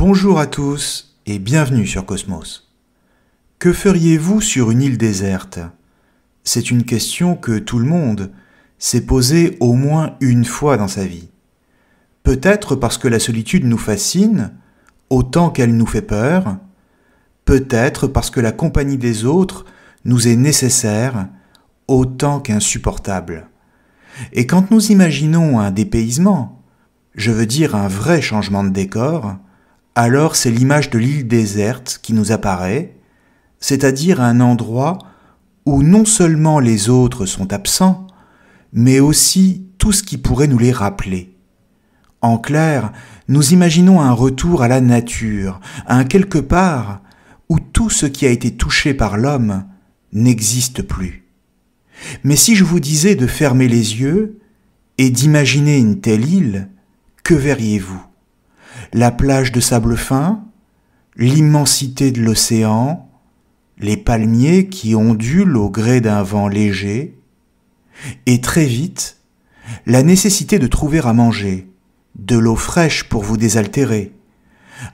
Bonjour à tous et bienvenue sur Cosmos. Que feriez-vous sur une île déserte C'est une question que tout le monde s'est posée au moins une fois dans sa vie. Peut-être parce que la solitude nous fascine, autant qu'elle nous fait peur, peut-être parce que la compagnie des autres nous est nécessaire, autant qu'insupportable. Et quand nous imaginons un dépaysement, je veux dire un vrai changement de décor, alors c'est l'image de l'île déserte qui nous apparaît, c'est-à-dire un endroit où non seulement les autres sont absents, mais aussi tout ce qui pourrait nous les rappeler. En clair, nous imaginons un retour à la nature, un quelque part où tout ce qui a été touché par l'homme n'existe plus. Mais si je vous disais de fermer les yeux et d'imaginer une telle île, que verriez-vous la plage de sable fin, l'immensité de l'océan, les palmiers qui ondulent au gré d'un vent léger, et très vite, la nécessité de trouver à manger, de l'eau fraîche pour vous désaltérer,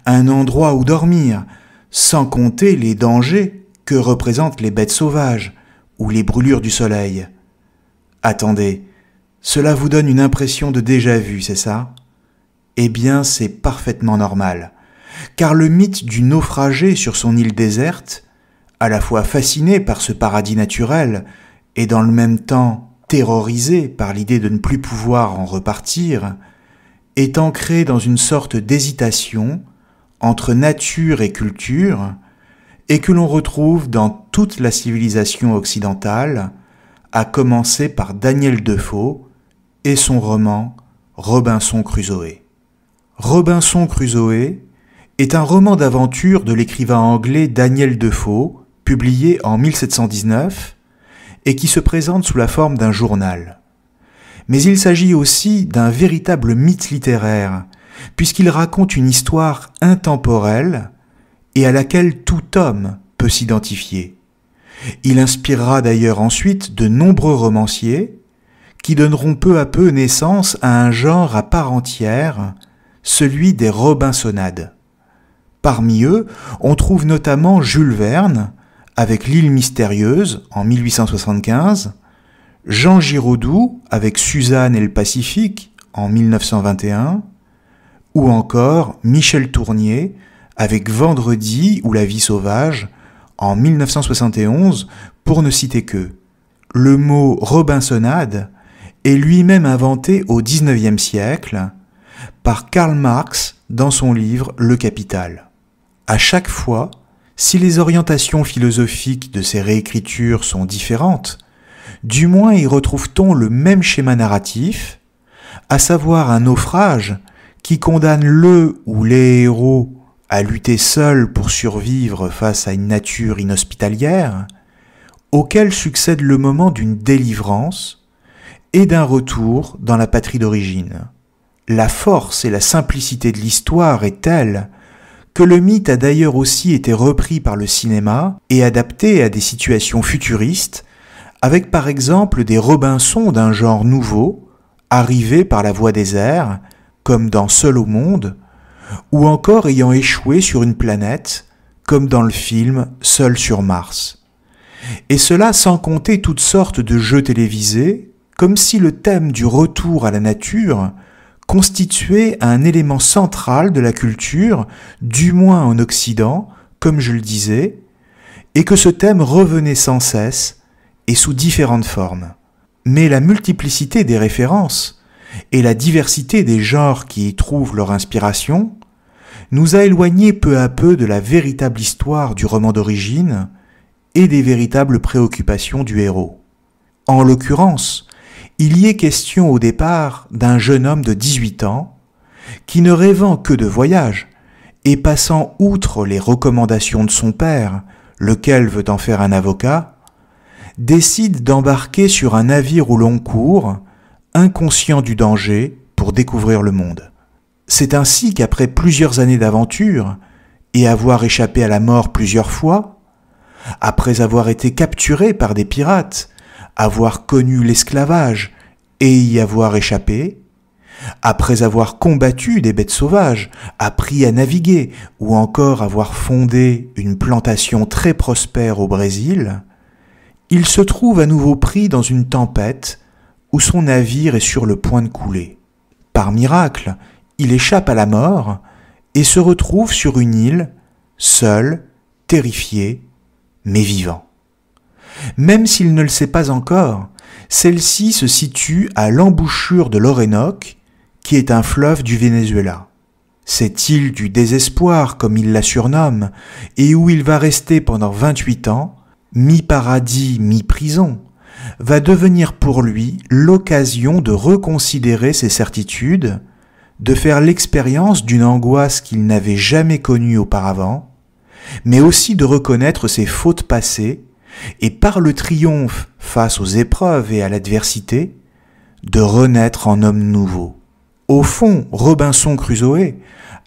un endroit où dormir, sans compter les dangers que représentent les bêtes sauvages ou les brûlures du soleil. Attendez, cela vous donne une impression de déjà vu, c'est ça eh bien, c'est parfaitement normal. Car le mythe du naufragé sur son île déserte, à la fois fasciné par ce paradis naturel et dans le même temps terrorisé par l'idée de ne plus pouvoir en repartir, est ancré dans une sorte d'hésitation entre nature et culture, et que l'on retrouve dans toute la civilisation occidentale, à commencer par Daniel Defoe et son roman Robinson Crusoe. Robinson Crusoe est un roman d'aventure de l'écrivain anglais Daniel Defoe, publié en 1719, et qui se présente sous la forme d'un journal. Mais il s'agit aussi d'un véritable mythe littéraire, puisqu'il raconte une histoire intemporelle et à laquelle tout homme peut s'identifier. Il inspirera d'ailleurs ensuite de nombreux romanciers, qui donneront peu à peu naissance à un genre à part entière celui des Robinsonades. Parmi eux, on trouve notamment Jules Verne, avec L'île mystérieuse en 1875, Jean Giraudoux avec Suzanne et le Pacifique en 1921, ou encore Michel Tournier avec Vendredi ou La vie sauvage en 1971, pour ne citer que. Le mot Robinsonade est lui-même inventé au XIXe siècle par Karl Marx dans son livre Le Capital. À chaque fois, si les orientations philosophiques de ces réécritures sont différentes, du moins y retrouve-t-on le même schéma narratif, à savoir un naufrage qui condamne le ou les héros à lutter seuls pour survivre face à une nature inhospitalière, auquel succède le moment d'une délivrance et d'un retour dans la patrie d'origine. La force et la simplicité de l'histoire est telle que le mythe a d'ailleurs aussi été repris par le cinéma et adapté à des situations futuristes, avec par exemple des Robinsons d'un genre nouveau, arrivés par la voie des airs, comme dans Seul au monde, ou encore ayant échoué sur une planète, comme dans le film Seul sur Mars. Et cela sans compter toutes sortes de jeux télévisés, comme si le thème du retour à la nature, constituait un élément central de la culture, du moins en Occident, comme je le disais, et que ce thème revenait sans cesse et sous différentes formes. Mais la multiplicité des références et la diversité des genres qui y trouvent leur inspiration nous a éloignés peu à peu de la véritable histoire du roman d'origine et des véritables préoccupations du héros. En l'occurrence, il y est question au départ d'un jeune homme de 18 ans qui ne rêvant que de voyage et passant outre les recommandations de son père, lequel veut en faire un avocat, décide d'embarquer sur un navire au long cours, inconscient du danger, pour découvrir le monde. C'est ainsi qu'après plusieurs années d'aventure, et avoir échappé à la mort plusieurs fois, après avoir été capturé par des pirates avoir connu l'esclavage et y avoir échappé, après avoir combattu des bêtes sauvages, appris à naviguer ou encore avoir fondé une plantation très prospère au Brésil, il se trouve à nouveau pris dans une tempête où son navire est sur le point de couler. Par miracle, il échappe à la mort et se retrouve sur une île, seul, terrifié, mais vivant même s'il ne le sait pas encore. Celle-ci se situe à l'embouchure de l'Orénoque, qui est un fleuve du Venezuela. Cette île du désespoir, comme il la surnomme, et où il va rester pendant 28 ans, mi-paradis, mi-prison, va devenir pour lui l'occasion de reconsidérer ses certitudes, de faire l'expérience d'une angoisse qu'il n'avait jamais connue auparavant, mais aussi de reconnaître ses fautes passées et par le triomphe face aux épreuves et à l'adversité, de renaître en homme nouveau. Au fond, Robinson Crusoe,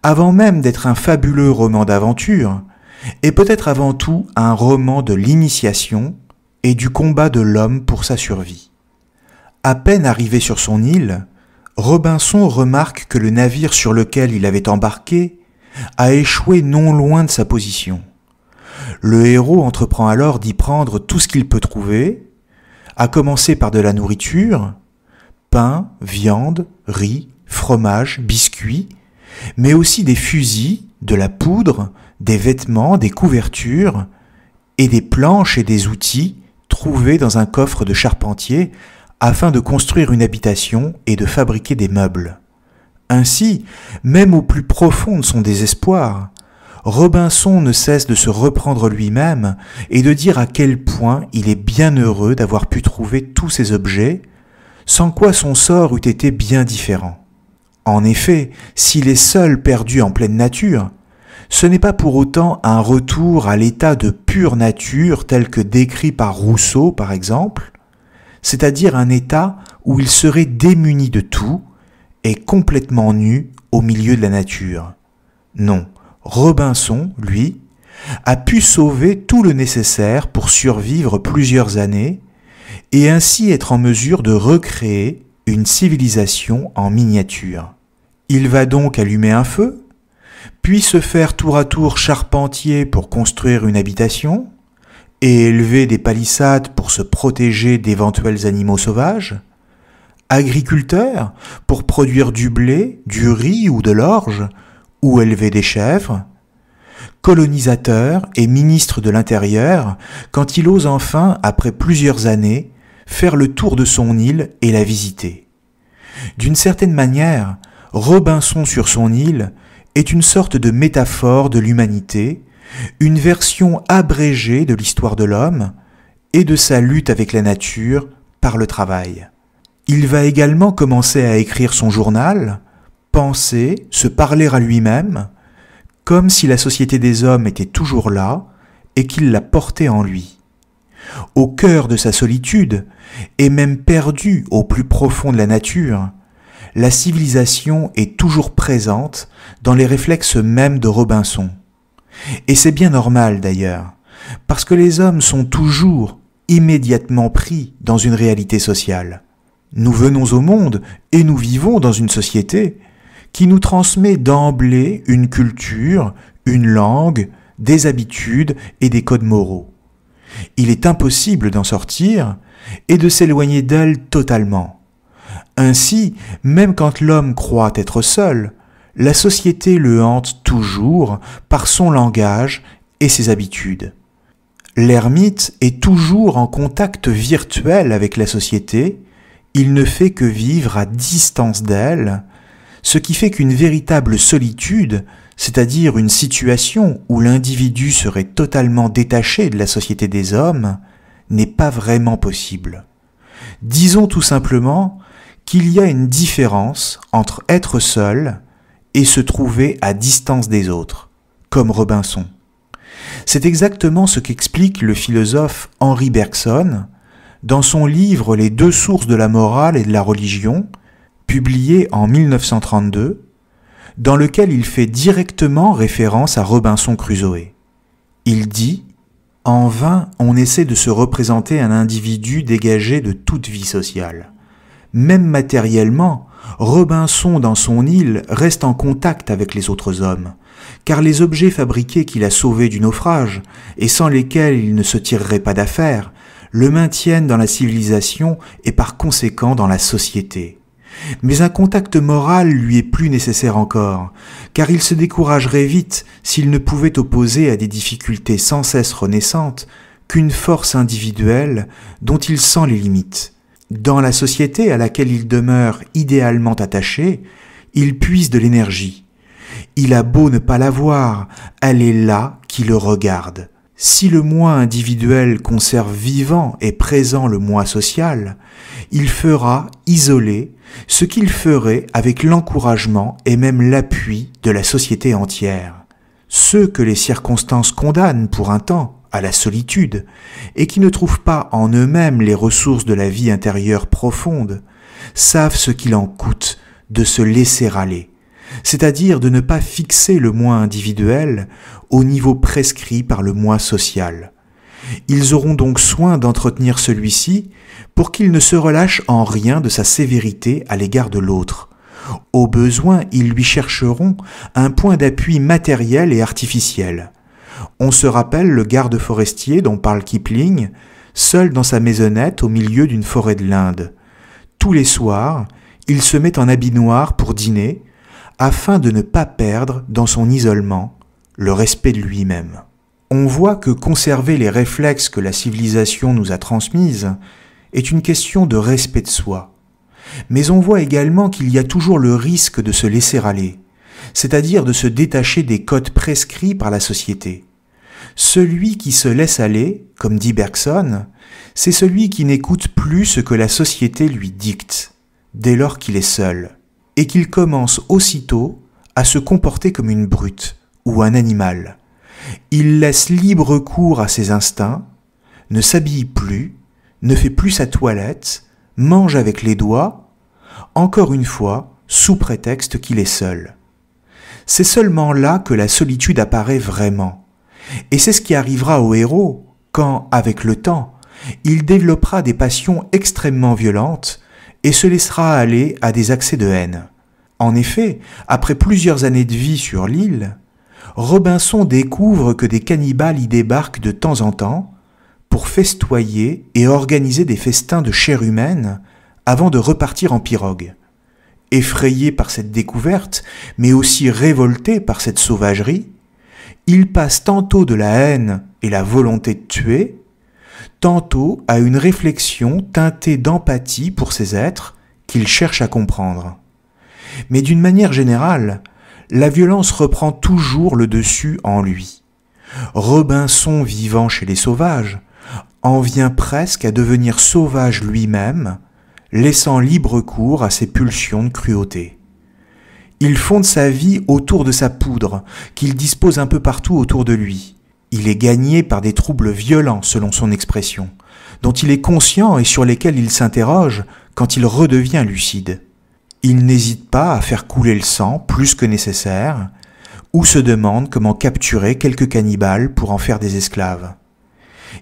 avant même d'être un fabuleux roman d'aventure, est peut-être avant tout un roman de l'initiation et du combat de l'homme pour sa survie. À peine arrivé sur son île, Robinson remarque que le navire sur lequel il avait embarqué a échoué non loin de sa position. Le héros entreprend alors d'y prendre tout ce qu'il peut trouver, à commencer par de la nourriture, pain, viande, riz, fromage, biscuits, mais aussi des fusils, de la poudre, des vêtements, des couvertures, et des planches et des outils trouvés dans un coffre de charpentier afin de construire une habitation et de fabriquer des meubles. Ainsi, même au plus profond de son désespoir, Robinson ne cesse de se reprendre lui-même et de dire à quel point il est bien heureux d'avoir pu trouver tous ces objets, sans quoi son sort eût été bien différent. En effet, s'il est seul perdu en pleine nature, ce n'est pas pour autant un retour à l'état de pure nature tel que décrit par Rousseau par exemple, c'est-à-dire un état où il serait démuni de tout et complètement nu au milieu de la nature. Non, Robinson, lui, a pu sauver tout le nécessaire pour survivre plusieurs années et ainsi être en mesure de recréer une civilisation en miniature. Il va donc allumer un feu, puis se faire tour à tour charpentier pour construire une habitation, et élever des palissades pour se protéger d'éventuels animaux sauvages, agriculteur pour produire du blé, du riz ou de l'orge, ou élever des chèvres, colonisateur et ministre de l'Intérieur, quand il ose enfin, après plusieurs années, faire le tour de son île et la visiter. D'une certaine manière, Robinson sur son île est une sorte de métaphore de l'humanité, une version abrégée de l'histoire de l'homme et de sa lutte avec la nature par le travail. Il va également commencer à écrire son journal, penser, se parler à lui-même, comme si la société des hommes était toujours là et qu'il la portait en lui. Au cœur de sa solitude, et même perdu au plus profond de la nature, la civilisation est toujours présente dans les réflexes mêmes de Robinson. Et c'est bien normal d'ailleurs, parce que les hommes sont toujours immédiatement pris dans une réalité sociale. Nous venons au monde et nous vivons dans une société qui nous transmet d'emblée une culture, une langue, des habitudes et des codes moraux. Il est impossible d'en sortir et de s'éloigner d'elle totalement. Ainsi, même quand l'homme croit être seul, la société le hante toujours par son langage et ses habitudes. L'ermite est toujours en contact virtuel avec la société, il ne fait que vivre à distance d'elle, ce qui fait qu'une véritable solitude, c'est-à-dire une situation où l'individu serait totalement détaché de la société des hommes, n'est pas vraiment possible. Disons tout simplement qu'il y a une différence entre être seul et se trouver à distance des autres, comme Robinson. C'est exactement ce qu'explique le philosophe Henri Bergson dans son livre Les deux sources de la morale et de la religion, publié en 1932, dans lequel il fait directement référence à Robinson Crusoe. Il dit En vain, on essaie de se représenter un individu dégagé de toute vie sociale. Même matériellement, Robinson dans son île reste en contact avec les autres hommes, car les objets fabriqués qu'il a sauvés du naufrage, et sans lesquels il ne se tirerait pas d'affaire, le maintiennent dans la civilisation et par conséquent dans la société mais un contact moral lui est plus nécessaire encore, car il se découragerait vite s'il ne pouvait opposer à des difficultés sans cesse renaissantes qu'une force individuelle dont il sent les limites. Dans la société à laquelle il demeure idéalement attaché, il puise de l'énergie. Il a beau ne pas la voir, elle est là qui le regarde. Si le moi individuel conserve vivant et présent le moi social, il fera isoler, ce qu'il ferait avec l'encouragement et même l'appui de la société entière, ceux que les circonstances condamnent pour un temps à la solitude, et qui ne trouvent pas en eux-mêmes les ressources de la vie intérieure profonde, savent ce qu'il en coûte de se laisser aller, c'est-à-dire de ne pas fixer le moi individuel au niveau prescrit par le moi social, ils auront donc soin d'entretenir celui-ci pour qu'il ne se relâche en rien de sa sévérité à l'égard de l'autre. Au besoin, ils lui chercheront un point d'appui matériel et artificiel. On se rappelle le garde forestier dont parle Kipling, seul dans sa maisonnette au milieu d'une forêt de l'Inde. Tous les soirs, il se met en habit noir pour dîner, afin de ne pas perdre, dans son isolement, le respect de lui-même on voit que conserver les réflexes que la civilisation nous a transmises est une question de respect de soi. Mais on voit également qu'il y a toujours le risque de se laisser aller, c'est-à-dire de se détacher des codes prescrits par la société. Celui qui se laisse aller, comme dit Bergson, c'est celui qui n'écoute plus ce que la société lui dicte, dès lors qu'il est seul, et qu'il commence aussitôt à se comporter comme une brute ou un animal il laisse libre cours à ses instincts, ne s'habille plus, ne fait plus sa toilette, mange avec les doigts, encore une fois, sous prétexte qu'il est seul. C'est seulement là que la solitude apparaît vraiment. Et c'est ce qui arrivera au héros quand, avec le temps, il développera des passions extrêmement violentes et se laissera aller à des accès de haine. En effet, après plusieurs années de vie sur l'île, Robinson découvre que des cannibales y débarquent de temps en temps pour festoyer et organiser des festins de chair humaine avant de repartir en pirogue. Effrayé par cette découverte, mais aussi révolté par cette sauvagerie, il passe tantôt de la haine et la volonté de tuer, tantôt à une réflexion teintée d'empathie pour ces êtres qu'il cherche à comprendre. Mais d'une manière générale, la violence reprend toujours le dessus en lui. Robinson vivant chez les sauvages en vient presque à devenir sauvage lui-même, laissant libre cours à ses pulsions de cruauté. Il fonde sa vie autour de sa poudre, qu'il dispose un peu partout autour de lui. Il est gagné par des troubles violents, selon son expression, dont il est conscient et sur lesquels il s'interroge quand il redevient lucide. Il n'hésite pas à faire couler le sang plus que nécessaire, ou se demande comment capturer quelques cannibales pour en faire des esclaves.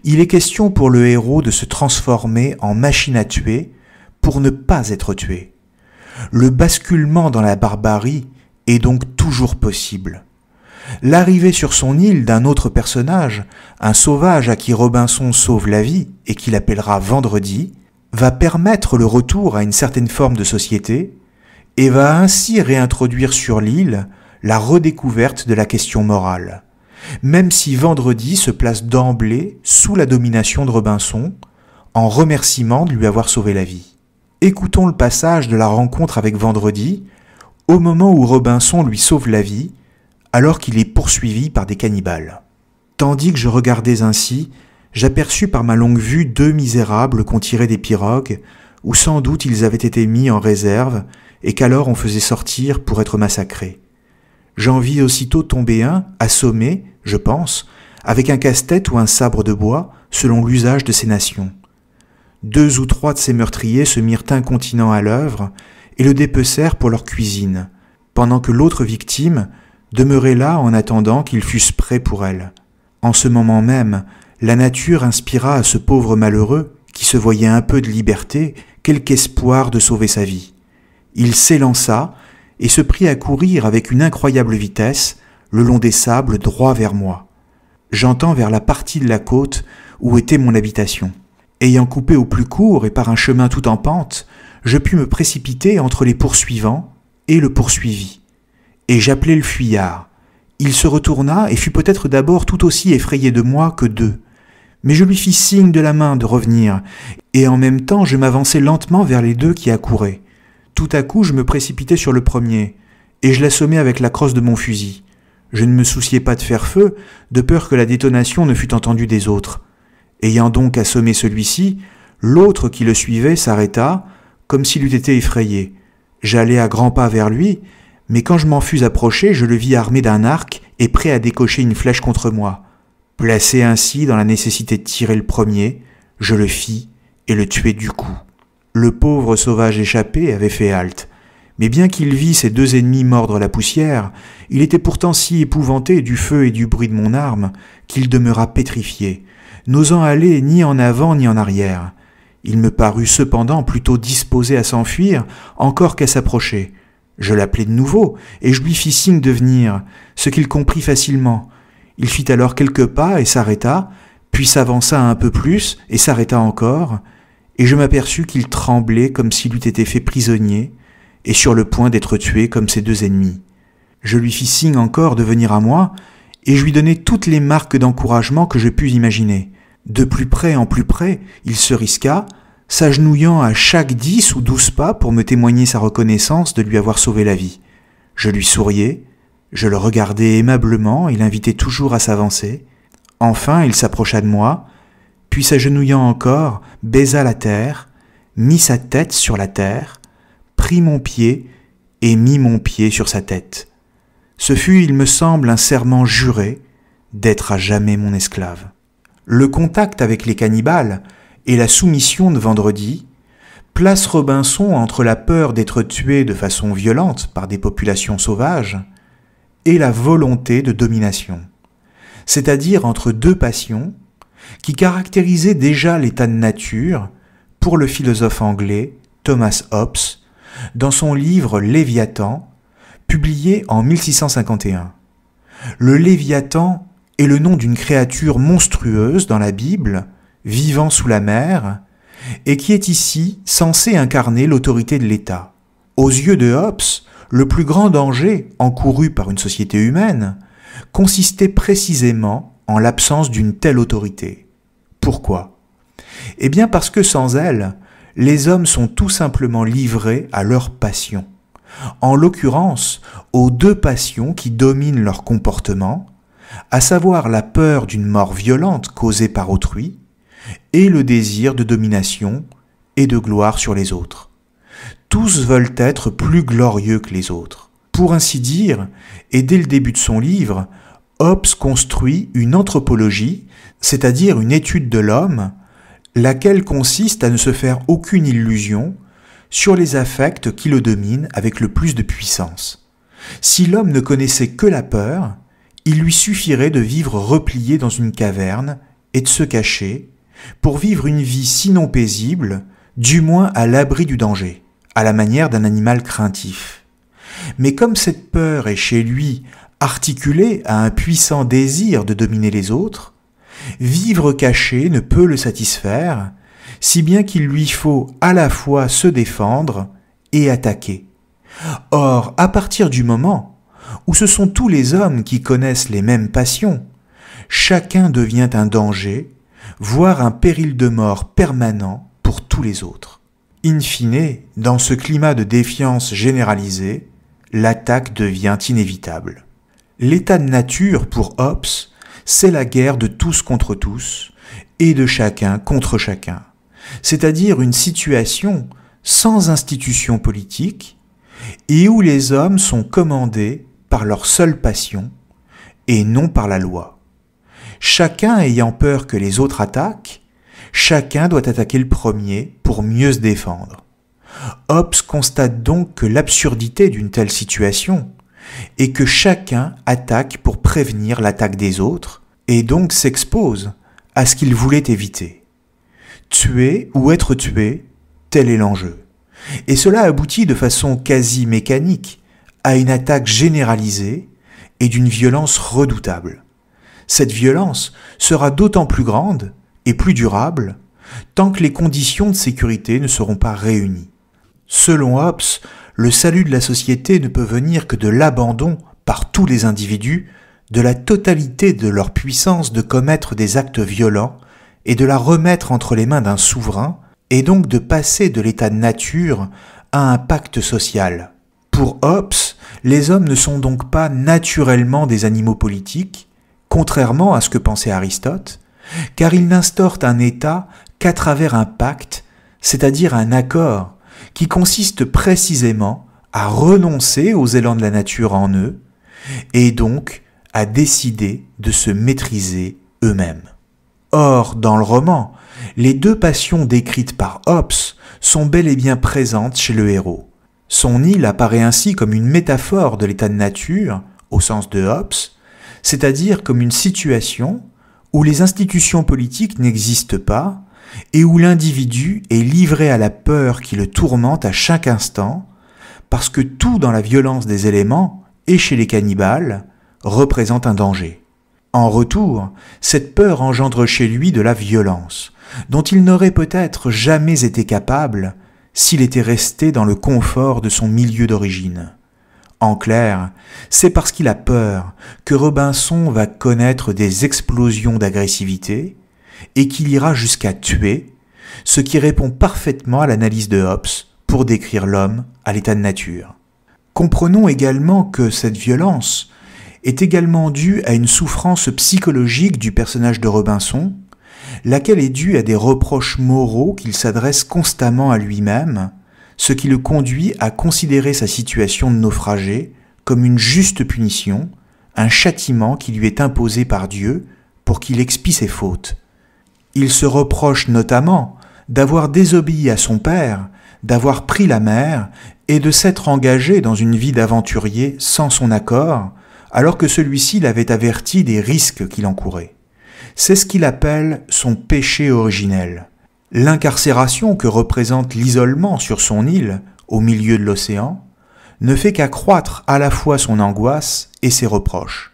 Il est question pour le héros de se transformer en machine à tuer pour ne pas être tué. Le basculement dans la barbarie est donc toujours possible. L'arrivée sur son île d'un autre personnage, un sauvage à qui Robinson sauve la vie et qu'il appellera vendredi, va permettre le retour à une certaine forme de société, et va ainsi réintroduire sur l'île la redécouverte de la question morale, même si Vendredi se place d'emblée sous la domination de Robinson, en remerciement de lui avoir sauvé la vie. Écoutons le passage de la rencontre avec Vendredi, au moment où Robinson lui sauve la vie, alors qu'il est poursuivi par des cannibales. Tandis que je regardais ainsi, j'aperçus par ma longue vue deux misérables qu'on tirait des pirogues, où sans doute ils avaient été mis en réserve, et qu'alors on faisait sortir pour être massacré. J'en vis aussitôt tomber un, assommé, je pense, avec un casse-tête ou un sabre de bois, selon l'usage de ces nations. Deux ou trois de ces meurtriers se mirent incontinent à l'œuvre et le dépecèrent pour leur cuisine, pendant que l'autre victime demeurait là en attendant qu'ils fussent prêts pour elle. En ce moment même, la nature inspira à ce pauvre malheureux, qui se voyait un peu de liberté, quelque espoir de sauver sa vie il s'élança et se prit à courir avec une incroyable vitesse le long des sables droit vers moi. J'entends vers la partie de la côte où était mon habitation. Ayant coupé au plus court et par un chemin tout en pente, je pus me précipiter entre les poursuivants et le poursuivi. Et j'appelai le fuyard. Il se retourna et fut peut-être d'abord tout aussi effrayé de moi que d'eux. Mais je lui fis signe de la main de revenir, et en même temps je m'avançai lentement vers les deux qui accouraient. Tout à coup, je me précipitai sur le premier, et je l'assommai avec la crosse de mon fusil. Je ne me souciais pas de faire feu, de peur que la détonation ne fût entendue des autres. Ayant donc assommé celui-ci, l'autre qui le suivait s'arrêta, comme s'il eût été effrayé. J'allais à grands pas vers lui, mais quand je m'en fus approché, je le vis armé d'un arc et prêt à décocher une flèche contre moi. Placé ainsi dans la nécessité de tirer le premier, je le fis et le tuai du coup le pauvre sauvage échappé avait fait halte. Mais bien qu'il vit ses deux ennemis mordre la poussière, il était pourtant si épouvanté du feu et du bruit de mon arme qu'il demeura pétrifié, n'osant aller ni en avant ni en arrière. Il me parut cependant plutôt disposé à s'enfuir encore qu'à s'approcher. Je l'appelai de nouveau, et je lui fis signe de venir, ce qu'il comprit facilement. Il fit alors quelques pas et s'arrêta, puis s'avança un peu plus et s'arrêta encore, et je m'aperçus qu'il tremblait comme s'il eût été fait prisonnier, et sur le point d'être tué comme ses deux ennemis. Je lui fis signe encore de venir à moi, et je lui donnai toutes les marques d'encouragement que je pus imaginer. De plus près en plus près, il se risqua, s'agenouillant à chaque dix ou douze pas pour me témoigner sa reconnaissance de lui avoir sauvé la vie. Je lui souriais, je le regardais aimablement et l'invitais toujours à s'avancer. Enfin, il s'approcha de moi, puis s'agenouillant encore, baisa la terre, mit sa tête sur la terre, prit mon pied et mit mon pied sur sa tête. Ce fut, il me semble, un serment juré d'être à jamais mon esclave. Le contact avec les cannibales et la soumission de vendredi place Robinson entre la peur d'être tué de façon violente par des populations sauvages et la volonté de domination, c'est-à-dire entre deux passions qui caractérisait déjà l'état de nature pour le philosophe anglais Thomas Hobbes dans son livre Léviathan, publié en 1651. Le Léviathan est le nom d'une créature monstrueuse dans la Bible, vivant sous la mer, et qui est ici censée incarner l'autorité de l'État. Aux yeux de Hobbes, le plus grand danger encouru par une société humaine consistait précisément en l'absence d'une telle autorité. Pourquoi Eh bien parce que sans elle, les hommes sont tout simplement livrés à leurs passions. En l'occurrence, aux deux passions qui dominent leur comportement, à savoir la peur d'une mort violente causée par autrui, et le désir de domination et de gloire sur les autres. Tous veulent être plus glorieux que les autres. Pour ainsi dire, et dès le début de son livre, Hobbes construit une anthropologie, c'est-à-dire une étude de l'homme, laquelle consiste à ne se faire aucune illusion sur les affects qui le dominent avec le plus de puissance. Si l'homme ne connaissait que la peur, il lui suffirait de vivre replié dans une caverne et de se cacher pour vivre une vie sinon paisible, du moins à l'abri du danger, à la manière d'un animal craintif. Mais comme cette peur est chez lui articulé à un puissant désir de dominer les autres, vivre caché ne peut le satisfaire, si bien qu'il lui faut à la fois se défendre et attaquer. Or, à partir du moment où ce sont tous les hommes qui connaissent les mêmes passions, chacun devient un danger, voire un péril de mort permanent pour tous les autres. In fine, dans ce climat de défiance généralisée, l'attaque devient inévitable. L'état de nature pour Hobbes, c'est la guerre de tous contre tous et de chacun contre chacun, c'est-à-dire une situation sans institution politique et où les hommes sont commandés par leur seule passion et non par la loi. Chacun ayant peur que les autres attaquent, chacun doit attaquer le premier pour mieux se défendre. Hobbes constate donc que l'absurdité d'une telle situation et que chacun attaque pour prévenir l'attaque des autres, et donc s'expose à ce qu'il voulait éviter. Tuer ou être tué, tel est l'enjeu. Et cela aboutit de façon quasi mécanique à une attaque généralisée et d'une violence redoutable. Cette violence sera d'autant plus grande et plus durable tant que les conditions de sécurité ne seront pas réunies. Selon Hobbes, le salut de la société ne peut venir que de l'abandon par tous les individus de la totalité de leur puissance de commettre des actes violents et de la remettre entre les mains d'un souverain, et donc de passer de l'état de nature à un pacte social. Pour Hobbes, les hommes ne sont donc pas naturellement des animaux politiques, contrairement à ce que pensait Aristote, car ils n'instaurent un état qu'à travers un pacte, c'est-à-dire un accord qui consiste précisément à renoncer aux élans de la nature en eux, et donc à décider de se maîtriser eux-mêmes. Or, dans le roman, les deux passions décrites par Hobbes sont bel et bien présentes chez le héros. Son île apparaît ainsi comme une métaphore de l'état de nature, au sens de Hobbes, c'est-à-dire comme une situation où les institutions politiques n'existent pas, et où l'individu est livré à la peur qui le tourmente à chaque instant, parce que tout dans la violence des éléments, et chez les cannibales, représente un danger. En retour, cette peur engendre chez lui de la violence, dont il n'aurait peut-être jamais été capable s'il était resté dans le confort de son milieu d'origine. En clair, c'est parce qu'il a peur que Robinson va connaître des explosions d'agressivité, et qu'il ira jusqu'à tuer, ce qui répond parfaitement à l'analyse de Hobbes pour décrire l'homme à l'état de nature. Comprenons également que cette violence est également due à une souffrance psychologique du personnage de Robinson, laquelle est due à des reproches moraux qu'il s'adresse constamment à lui-même, ce qui le conduit à considérer sa situation de naufragé comme une juste punition, un châtiment qui lui est imposé par Dieu pour qu'il expie ses fautes. Il se reproche notamment d'avoir désobéi à son père, d'avoir pris la mer et de s'être engagé dans une vie d'aventurier sans son accord, alors que celui-ci l'avait averti des risques qu'il encourait. C'est ce qu'il appelle son péché originel. L'incarcération que représente l'isolement sur son île, au milieu de l'océan, ne fait qu'accroître à la fois son angoisse et ses reproches.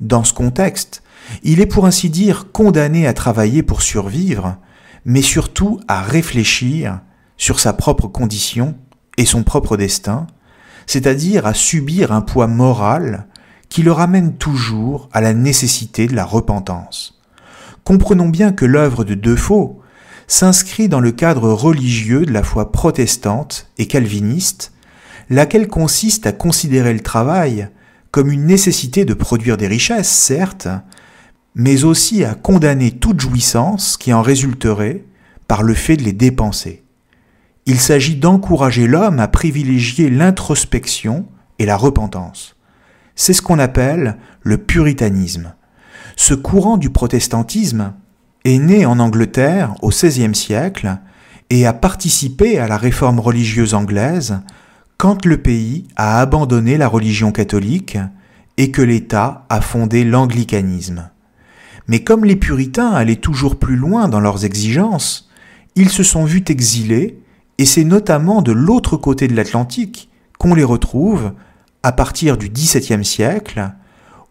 Dans ce contexte, il est pour ainsi dire condamné à travailler pour survivre, mais surtout à réfléchir sur sa propre condition et son propre destin, c'est-à-dire à subir un poids moral qui le ramène toujours à la nécessité de la repentance. Comprenons bien que l'œuvre de Defoe s'inscrit dans le cadre religieux de la foi protestante et calviniste, laquelle consiste à considérer le travail comme une nécessité de produire des richesses, certes, mais aussi à condamner toute jouissance qui en résulterait par le fait de les dépenser. Il s'agit d'encourager l'homme à privilégier l'introspection et la repentance. C'est ce qu'on appelle le puritanisme. Ce courant du protestantisme est né en Angleterre au XVIe siècle et a participé à la réforme religieuse anglaise quand le pays a abandonné la religion catholique et que l'État a fondé l'anglicanisme. Mais comme les puritains allaient toujours plus loin dans leurs exigences, ils se sont vus exilés, et c'est notamment de l'autre côté de l'Atlantique qu'on les retrouve à partir du XVIIe siècle,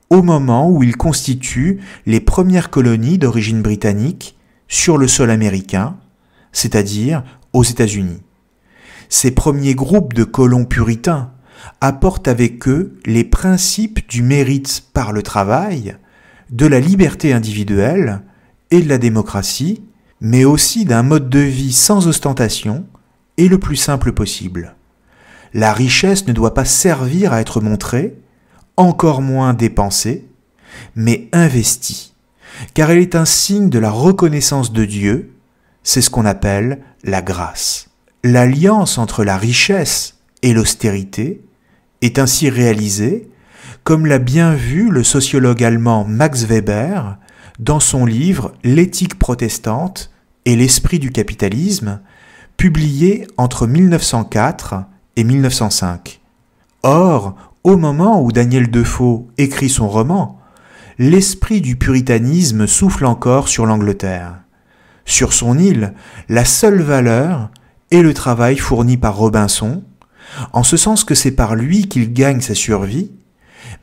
au moment où ils constituent les premières colonies d'origine britannique sur le sol américain, c'est-à-dire aux États-Unis. Ces premiers groupes de colons puritains apportent avec eux les principes du mérite par le travail, de la liberté individuelle et de la démocratie, mais aussi d'un mode de vie sans ostentation et le plus simple possible. La richesse ne doit pas servir à être montrée, encore moins dépensée, mais investie, car elle est un signe de la reconnaissance de Dieu, c'est ce qu'on appelle la grâce. L'alliance entre la richesse et l'austérité est ainsi réalisée comme l'a bien vu le sociologue allemand Max Weber dans son livre L'éthique protestante et l'esprit du capitalisme, publié entre 1904 et 1905. Or, au moment où Daniel Defoe écrit son roman, l'esprit du puritanisme souffle encore sur l'Angleterre. Sur son île, la seule valeur est le travail fourni par Robinson, en ce sens que c'est par lui qu'il gagne sa survie,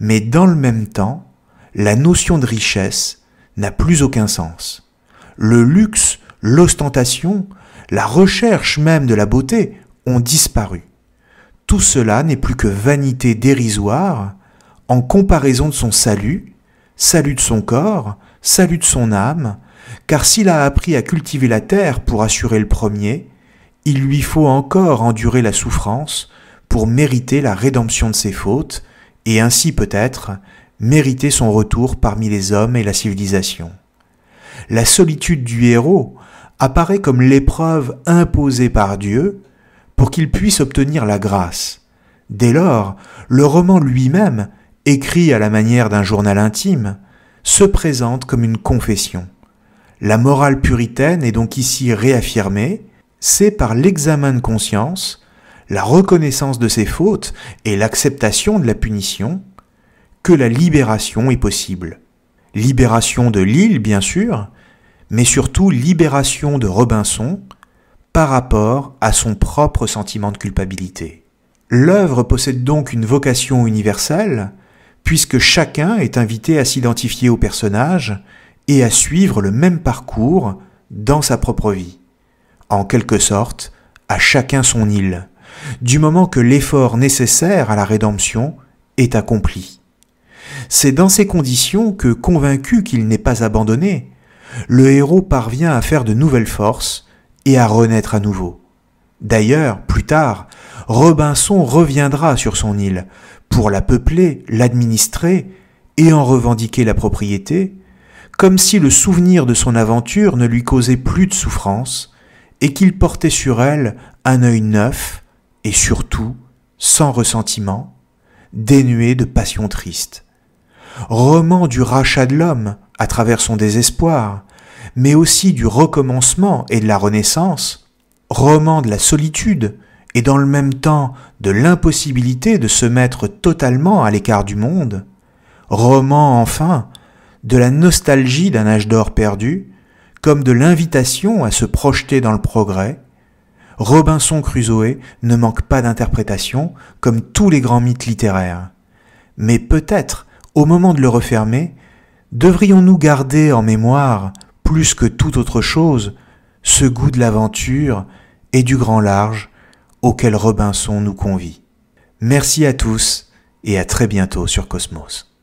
mais dans le même temps, la notion de richesse n'a plus aucun sens. Le luxe, l'ostentation, la recherche même de la beauté ont disparu. Tout cela n'est plus que vanité dérisoire en comparaison de son salut, salut de son corps, salut de son âme, car s'il a appris à cultiver la terre pour assurer le premier, il lui faut encore endurer la souffrance pour mériter la rédemption de ses fautes et ainsi peut-être mériter son retour parmi les hommes et la civilisation. La solitude du héros apparaît comme l'épreuve imposée par Dieu pour qu'il puisse obtenir la grâce. Dès lors, le roman lui-même, écrit à la manière d'un journal intime, se présente comme une confession. La morale puritaine est donc ici réaffirmée, c'est par l'examen de conscience la reconnaissance de ses fautes et l'acceptation de la punition, que la libération est possible. Libération de l'île, bien sûr, mais surtout libération de Robinson par rapport à son propre sentiment de culpabilité. L'œuvre possède donc une vocation universelle, puisque chacun est invité à s'identifier au personnage et à suivre le même parcours dans sa propre vie. En quelque sorte, à chacun son île du moment que l'effort nécessaire à la rédemption est accompli. C'est dans ces conditions que, convaincu qu'il n'est pas abandonné, le héros parvient à faire de nouvelles forces et à renaître à nouveau. D'ailleurs, plus tard, Robinson reviendra sur son île pour la peupler, l'administrer et en revendiquer la propriété, comme si le souvenir de son aventure ne lui causait plus de souffrance et qu'il portait sur elle un œil neuf et surtout sans ressentiment, dénué de passion triste. Roman du rachat de l'homme à travers son désespoir, mais aussi du recommencement et de la renaissance, roman de la solitude et dans le même temps de l'impossibilité de se mettre totalement à l'écart du monde, roman enfin de la nostalgie d'un âge d'or perdu, comme de l'invitation à se projeter dans le progrès, Robinson Crusoe ne manque pas d'interprétation, comme tous les grands mythes littéraires. Mais peut-être, au moment de le refermer, devrions-nous garder en mémoire, plus que toute autre chose, ce goût de l'aventure et du grand large auquel Robinson nous convie. Merci à tous et à très bientôt sur Cosmos.